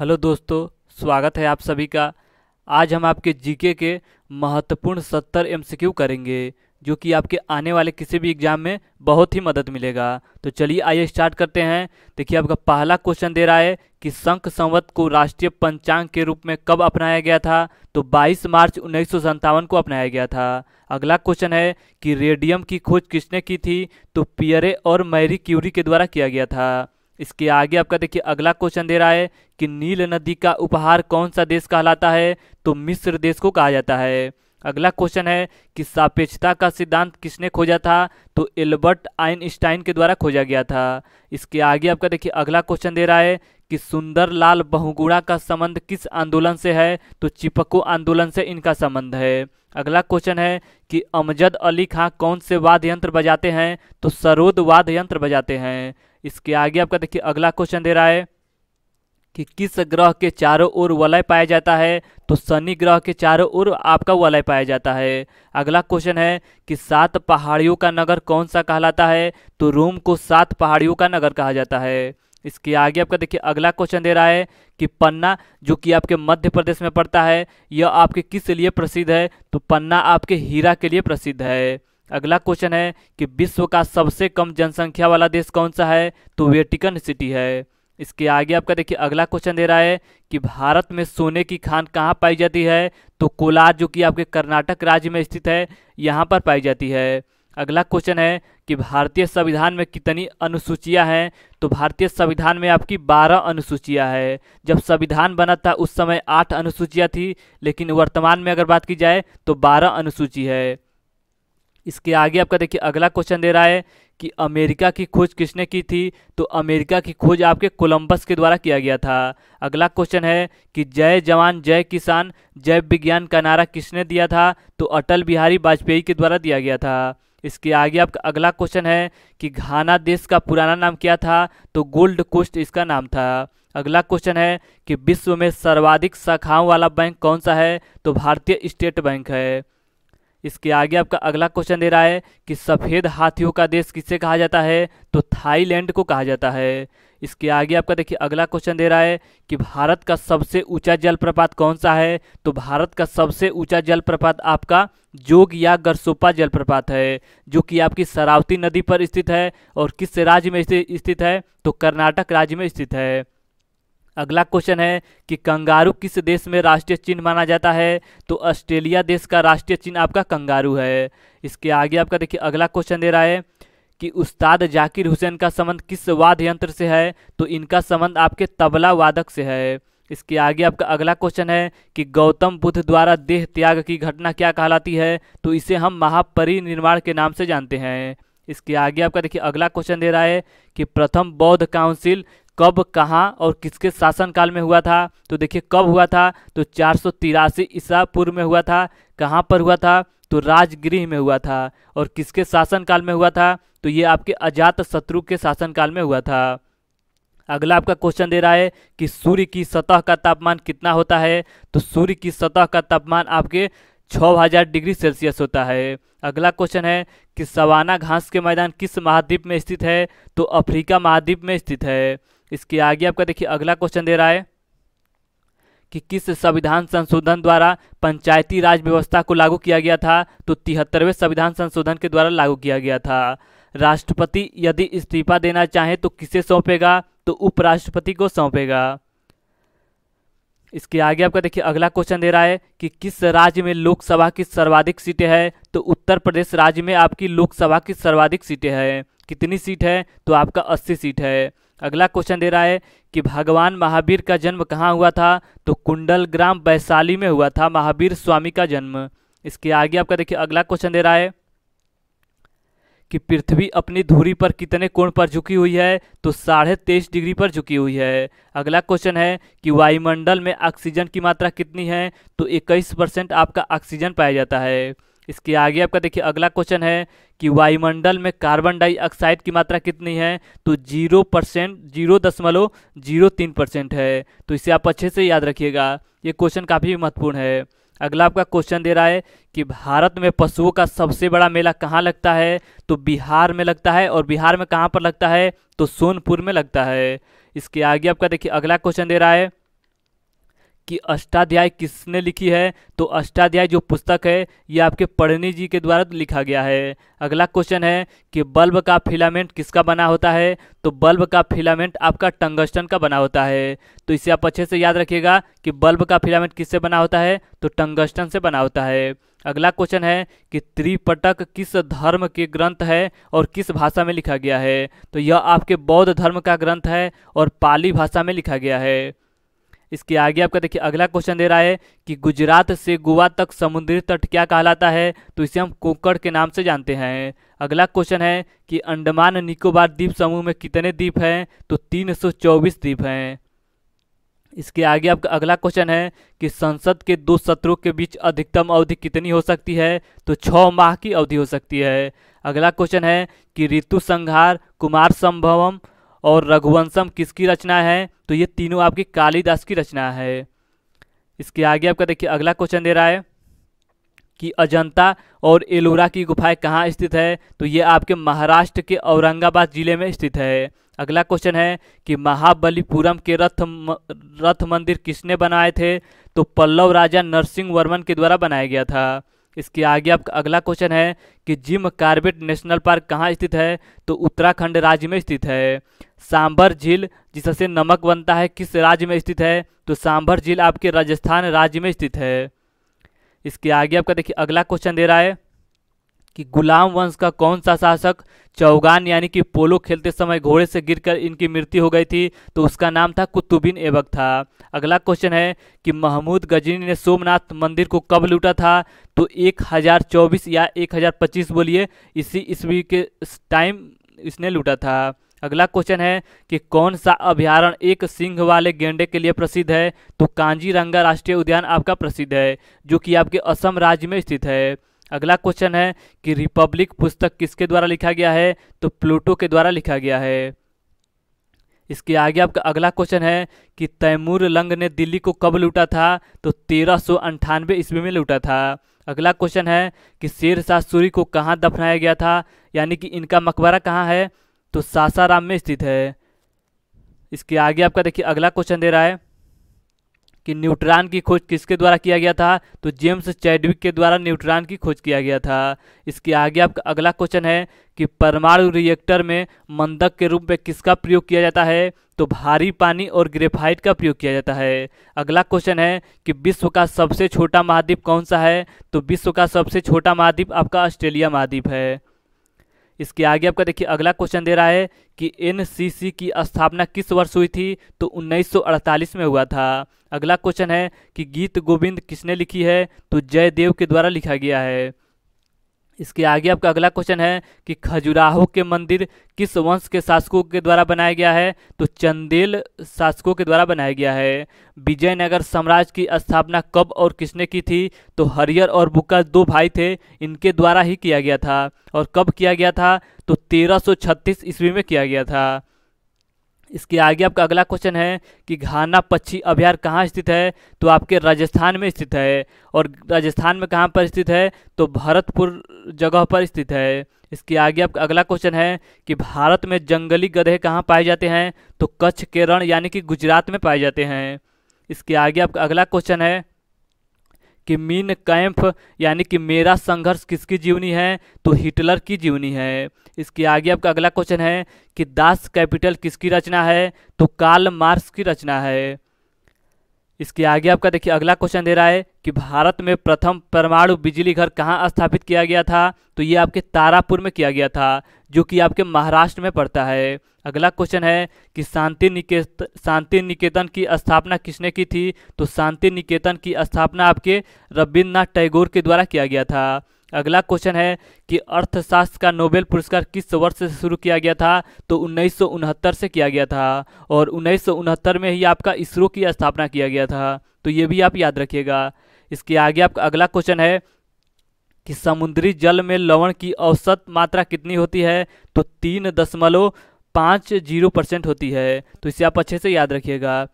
hello दोस्तों स्वागत है आप सभी का आज हम आपके जीके के महत्वपूर्ण सत्तर एमसीक्यू करेंगे जो कि आपके आने वाले किसी भी एग्जाम में बहुत ही मदद मिलेगा तो चलिए आइए स्टार्ट करते हैं देखिए आपका पहला क्वेश्चन दे रहा है कि संख संवत को राष्ट्रीय पंचांग के रूप में कब अपनाया गया था तो 22 मार्च उन्नीस को अपनाया गया था अगला क्वेश्चन है कि रेडियम की खोज किसने की थी तो पियरे और मैरी क्यूरी के द्वारा किया गया था इसके आगे आपका देखिए अगला क्वेश्चन दे रहा है कि नील नदी का उपहार कौन सा देश कहलाता है तो मिस्र देश को कहा जाता है अगला क्वेश्चन है कि सापेक्षता का सिद्धांत किसने खोजा था तो एल्बर्ट आइनस्टाइन के द्वारा खोजा गया था इसके आगे आपका देखिए अगला क्वेश्चन दे रहा है कि सुंदर लाल बहुगुणा का संबंध किस आंदोलन से है तो चिपको आंदोलन से इनका संबंध है अगला क्वेश्चन है कि अमजद अली खां कौन से वाद्य यंत्र बजाते हैं तो सरोद वाद्य यंत्र बजाते हैं इसके आगे आपका देखिए अगला क्वेश्चन दे रहा है कि किस ग्रह के चारों ओर वलय पाया जाता है तो शनि ग्रह के चारों ओर आपका वलय पाया जाता है अगला क्वेश्चन है कि सात पहाड़ियों का नगर कौन सा कहलाता है तो रोम को सात पहाड़ियों का नगर कहा जाता है इसके आगे आपका देखिए अगला क्वेश्चन दे रहा है कि पन्ना जो कि आपके मध्य प्रदेश में पड़ता है यह आपके किस लिए प्रसिद्ध है तो पन्ना आपके हीरा के लिए प्रसिद्ध है अगला क्वेश्चन है कि विश्व का सबसे कम जनसंख्या वाला देश कौन सा है तो वेटिकन सिटी है इसके आगे आपका देखिए अगला क्वेश्चन दे रहा है कि भारत में सोने की खान कहाँ पाई जाती है तो कोलार जो कि आपके कर्नाटक राज्य में स्थित है यहाँ पर पाई जाती है अगला क्वेश्चन है कि भारतीय संविधान में कितनी अनुसूचियाँ हैं तो भारतीय संविधान में आपकी बारह अनुसूचियाँ हैं जब संविधान बना था उस समय आठ अनुसूचियाँ थी लेकिन वर्तमान में अगर बात की जाए तो बारह अनुसूची है इसके आगे आपका देखिए अगला क्वेश्चन दे रहा है कि अमेरिका की खोज किसने की थी तो अमेरिका की खोज आपके कोलंबस के द्वारा किया गया था अगला क्वेश्चन है कि जय जवान जय किसान जय विज्ञान का नारा किसने दिया था तो अटल बिहारी वाजपेयी के द्वारा दिया गया था इसके आगे आपका अगला क्वेश्चन है कि घाना देश का पुराना नाम क्या था तो गोल्ड कोस्ट इसका नाम था अगला क्वेश्चन है कि विश्व में सर्वाधिक शाखाओं वाला बैंक कौन सा है तो भारतीय स्टेट बैंक है इसके आगे आपका अगला क्वेश्चन दे रहा है कि सफ़ेद हाथियों का देश किसे कहा जाता है तो थाईलैंड को कहा जाता है इसके आगे आपका देखिए अगला क्वेश्चन दे रहा है कि भारत का सबसे ऊंचा जलप्रपात कौन सा है तो भारत का सबसे ऊंचा जलप्रपात आपका जोग या गरसोपा जलप्रपात है जो कि आपकी शरावती नदी पर स्थित है और किस राज्य में स्थित है तो कर्नाटक राज्य में स्थित है अगला क्वेश्चन है कि कंगारू किस देश में राष्ट्रीय चिन्ह माना जाता है तो ऑस्ट्रेलिया देश का राष्ट्रीय चिन्ह आपका कंगारू है इसके आगे आपका देखिए अगला क्वेश्चन दे रहा है कि उस्ताद जाकिर हुसैन का संबंध किस वाद्य यंत्र से है तो इनका संबंध आपके तबला वादक से है इसके आगे आपका अगला क्वेश्चन है कि गौतम बुद्ध द्वारा देह त्याग की घटना क्या कहलाती है तो इसे हम महापरिनिर्माण के नाम से जानते हैं इसके आगे आपका देखिए अगला क्वेश्चन दे रहा है कि प्रथम बौद्ध काउंसिल कब कहाँ और किसके शासनकाल में हुआ था तो देखिए कब हुआ था तो चार सौ तिरासी ईसा पूर्व में हुआ था कहाँ पर हुआ था तो राजगृह में हुआ था और किसके शासनकाल में हुआ था तो ये आपके अजात शत्रु के शासनकाल में हुआ था अगला आपका क्वेश्चन दे रहा है कि सूर्य की सतह का तापमान कितना होता है तो सूर्य की सतह का तापमान आपके हज़ार डिग्री सेल्सियस होता है अगला क्वेश्चन है कि सवाना घास के मैदान किस महाद्वीप में स्थित है तो अफ्रीका महाद्वीप में स्थित है इसके आगे आपका देखिए अगला क्वेश्चन दे रहा है कि किस संविधान संशोधन द्वारा पंचायती राज व्यवस्था को लागू किया गया था तो तिहत्तरवें संविधान संशोधन के द्वारा लागू किया गया था राष्ट्रपति यदि इस्तीफा देना चाहे तो किसे सौंपेगा तो उपराष्ट्रपति को सौंपेगा इसके आगे आपका देखिए अगला क्वेश्चन दे रहा है कि किस राज्य में लोकसभा की सर्वाधिक सीटें हैं तो उत्तर प्रदेश राज्य में आपकी लोकसभा की सर्वाधिक सीटें हैं कितनी सीट है तो आपका अस्सी सीट है अगला क्वेश्चन दे रहा है कि भगवान महावीर का जन्म कहाँ हुआ था तो कुंडल ग्राम वैशाली में हुआ था महावीर स्वामी का जन्म इसके आगे आपका देखिए अगला क्वेश्चन दे रहा है कि पृथ्वी अपनी धुरी पर कितने कोण पर झुकी हुई है तो साढ़े तेईस डिग्री पर झुकी हुई है अगला क्वेश्चन है कि वायुमंडल में ऑक्सीजन की मात्रा कितनी है तो इक्कीस परसेंट आपका ऑक्सीजन पाया जाता है इसके आगे आपका देखिए अगला क्वेश्चन है कि वायुमंडल में कार्बन डाइऑक्साइड की मात्रा कितनी है तो जीरो परसेंट जीरो दशमलव जीरो तीन परसेंट है तो इसे आप अच्छे से याद रखिएगा ये क्वेश्चन काफ़ी महत्वपूर्ण है अगला आपका क्वेश्चन दे रहा है कि भारत में पशुओं का सबसे बड़ा मेला कहाँ लगता है तो बिहार में लगता है और बिहार में कहाँ पर लगता है तो सोनपुर में लगता है इसके आगे आपका देखिए अगला क्वेश्चन दे रहा है कि अष्टाध्याय किसने लिखी है तो अष्टाध्याय जो पुस्तक है ये आपके पढ़नी जी के द्वारा लिखा गया है अगला क्वेश्चन है कि बल्ब का फिलामेंट किसका बना होता है तो बल्ब का फिलामेंट आपका टंगस्टन का बना होता है तो इसे आप अच्छे से याद रखिएगा कि बल्ब का फिलामेंट किससे बना होता है तो टंगस्टन से बना होता है अगला क्वेश्चन है कि त्रिपटक किस धर्म के ग्रंथ है और किस भाषा में लिखा गया है तो यह आपके बौद्ध धर्म का ग्रंथ है और पाली भाषा में लिखा गया है इसके आगे आपका देखिए अगला क्वेश्चन दे रहा है कि गुजरात से गोवा तक समुद्री तट क्या कहलाता है तो इसे हम कोकड़ के नाम से जानते हैं अगला क्वेश्चन है कि अंडमान निकोबार द्वीप समूह में कितने द्वीप हैं तो 324 द्वीप हैं इसके आगे आपका अगला क्वेश्चन है कि संसद के दो सत्रों के बीच अधिकतम अवधि कितनी हो सकती है तो छः माह की अवधि हो सकती है अगला क्वेश्चन है कि ऋतु संहार कुमार संभवम और रघुवंशम किसकी रचना है तो ये तीनों आपकी कालिदास की रचना है इसके आगे आपका देखिए अगला क्वेश्चन दे रहा है कि अजंता और एलोरा की गुफाएं कहाँ स्थित है तो ये आपके महाराष्ट्र के औरंगाबाद जिले में स्थित है अगला क्वेश्चन है कि महाबलीपुरम के रथ रथ मंदिर किसने बनाए थे तो पल्लव राजा नरसिंह वर्मन के द्वारा बनाया गया था इसके आगे आपका अगला क्वेश्चन है कि जिम कार्बेट नेशनल पार्क कहाँ स्थित है तो उत्तराखंड राज्य में स्थित है सांभर झील जिससे नमक बनता है किस राज्य में स्थित है तो सांभर झील आपके राजस्थान राज्य में स्थित है इसके आगे आपका देखिए अगला क्वेश्चन दे रहा है कि गुलाम वंश का कौन सा शासक चौगान यानी कि पोलो खेलते समय घोड़े से गिरकर इनकी मृत्यु हो गई थी तो उसका नाम था कुतुबिन ऐबक था अगला क्वेश्चन है कि महमूद गजनी ने सोमनाथ मंदिर को कब लूटा था तो 1024 या 1025 बोलिए इसी ईस्वी के टाइम इसने लूटा था अगला क्वेश्चन है कि कौन सा अभ्यारण एक सिंह वाले गेंडे के लिए प्रसिद्ध है तो कांजीरंगा राष्ट्रीय उद्यान आपका प्रसिद्ध है जो कि आपके असम राज्य में स्थित है अगला क्वेश्चन है कि रिपब्लिक पुस्तक किसके द्वारा लिखा गया है तो प्लूटो के द्वारा लिखा गया है इसके आगे आपका अगला क्वेश्चन है कि तैमूर लंग ने दिल्ली को कब लूटा था तो तेरह सौ अंठानवे ईस्वी में लूटा था अगला क्वेश्चन है कि शेर शाह सूरी को कहाँ दफनाया गया था यानी कि इनका मकबरा कहाँ है तो सासाराम में स्थित है इसके आगे आपका देखिए अगला क्वेश्चन दे रहा है कि न्यूट्रॉन की खोज किसके द्वारा किया गया था तो जेम्स चैडविक के द्वारा न्यूट्रॉन की खोज किया गया था इसके आगे आपका अगला क्वेश्चन है कि परमाणु रिएक्टर में मंदक के रूप में किसका प्रयोग किया जाता है तो भारी पानी और ग्रेफाइट का प्रयोग किया जाता है अगला क्वेश्चन है कि विश्व का सबसे छोटा महाद्वीप कौन सा है तो विश्व का सबसे छोटा महाद्वीप आपका ऑस्ट्रेलिया महाद्वीप है इसके आगे आपका देखिए अगला क्वेश्चन दे रहा है कि एनसीसी की स्थापना किस वर्ष हुई थी तो 1948 में हुआ था अगला क्वेश्चन है कि गीत गोविंद किसने लिखी है तो जयदेव के द्वारा लिखा गया है इसके आगे आपका अगला क्वेश्चन है कि खजुराहो के मंदिर किस वंश के शासकों के द्वारा बनाया गया है तो चंदेल शासकों के द्वारा बनाया गया है विजयनगर साम्राज्य की स्थापना कब और किसने की थी तो हरियर और बुक्का दो भाई थे इनके द्वारा ही किया गया था और कब किया गया था तो छत्तीस ईस्वी में किया गया था इसके आगे आपका अगला क्वेश्चन है कि घाना पक्षी अभ्यार कहाँ स्थित है तो आपके राजस्थान में स्थित है और राजस्थान में कहाँ पर स्थित है तो भरतपुर जगह पर स्थित है इसके आगे आपका अगला क्वेश्चन है कि भारत में जंगली गधे कहाँ पाए जाते हैं तो कच्छ के रण यानी कि गुजरात में पाए जाते हैं इसके आगे आपका अगला क्वेश्चन है कि मीन कैंफ यानी कि मेरा संघर्ष किसकी जीवनी है तो हिटलर की जीवनी है इसके आगे आपका अगला क्वेश्चन है कि दास कैपिटल किसकी रचना है तो कार्ल मार्क्स की रचना है इसके आगे आपका देखिए अगला क्वेश्चन दे रहा है कि भारत में प्रथम परमाणु बिजली घर कहाँ स्थापित किया गया था तो ये आपके तारापुर में किया गया था जो कि आपके महाराष्ट्र में पड़ता है अगला क्वेश्चन है कि शांति निकेत शांति निकेतन की स्थापना किसने की थी तो शांति निकेतन की स्थापना आपके रविन्द्रनाथ टैगोर के द्वारा किया गया था अगला क्वेश्चन है कि अर्थशास्त्र का नोबेल पुरस्कार किस वर्ष से शुरू किया गया था तो उन्नीस से किया गया था और उन्नीस में ही आपका इसरो की स्थापना किया गया था तो ये भी आप याद रखिएगा इसके आगे आपका अगला क्वेश्चन है कि समुद्री जल में लवण की औसत मात्रा कितनी होती है तो तीन दशमलव पाँच जीरो परसेंट होती है तो इसे आप अच्छे से याद रखिएगा